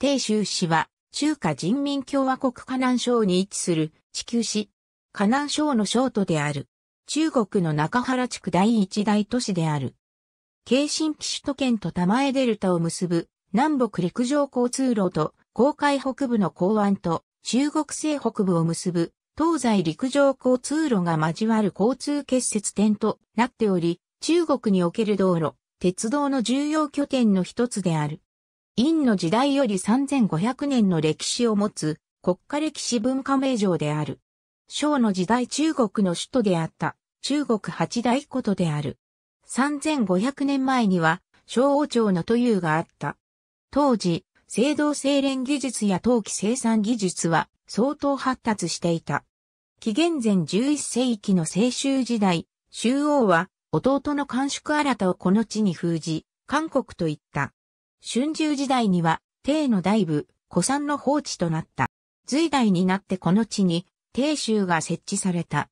鄭州市は、中華人民共和国河南省に位置する地球市。河南省の省都である。中国の中原地区第一大都市である。京津畿首都圏と玉江デルタを結ぶ南北陸上交通路と東海北部の港湾と中国西北部を結ぶ東西陸上交通路が交わる交通結節点となっており、中国における道路、鉄道の重要拠点の一つである。陰の時代より3500年の歴史を持つ国家歴史文化名城である。昭の時代中国の首都であった中国八大古都である。3500年前には昭王朝の都有があった。当時、青銅精錬技術や陶器生産技術は相当発達していた。紀元前11世紀の青州時代、周王は弟の甘粛新をこの地に封じ、韓国と言った。春秋時代には、帝の大部、古参の放置となった。隋代になってこの地に、帝州が設置された。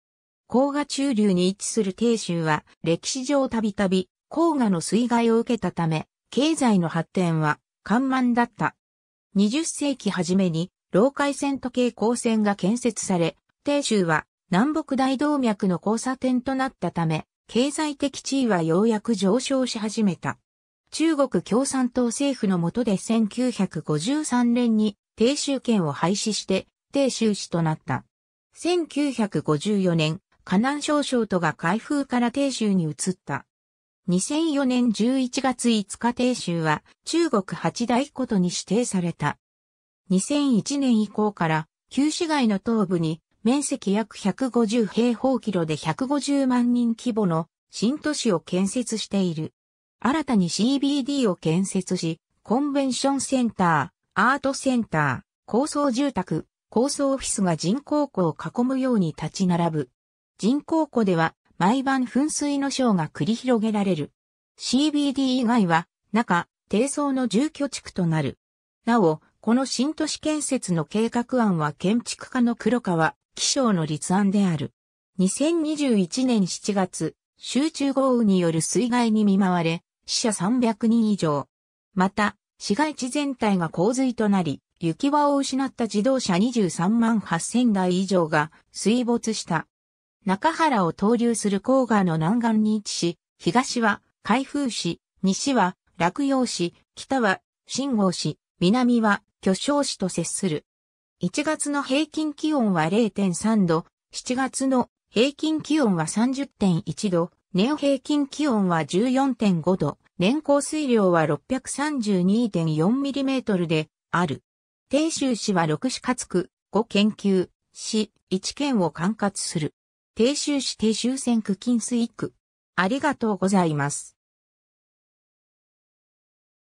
黄河中流に位置する帝州は、歴史上たびたび、黄河の水害を受けたため、経済の発展は、緩慢だった。20世紀初めに、老海線と蛍光線が建設され、帝州は、南北大動脈の交差点となったため、経済的地位はようやく上昇し始めた。中国共産党政府の下で1953年に定州県を廃止して定州市となった。1954年、河南省省都が開封から定州に移った。2004年11月5日定州は中国八大古都に指定された。2001年以降から旧市街の東部に面積約150平方キロで150万人規模の新都市を建設している。新たに CBD を建設し、コンベンションセンター、アートセンター、高層住宅、高層オフィスが人工湖を囲むように立ち並ぶ。人工湖では毎晩噴水のショーが繰り広げられる。CBD 以外は中、低層の住居地区となる。なお、この新都市建設の計画案は建築家の黒川、気象の立案である。2021年7月、集中豪雨による水害に見舞われ、死者300人以上。また、市街地全体が洪水となり、行き場を失った自動車23万8000台以上が水没した。中原を投流する黄河の南岸に位置し、東は海風市、西は洛陽市、北は新郷市、南は巨匠市と接する。1月の平均気温は0.3度、7月の平均気温は30.1度、年平均気温は14.5度、年降水量は 632.4mm である。鄭州市は6市かつ区、5研究、市、1県を管轄する。鄭州市鄭州線区近水区。ありがとうございます。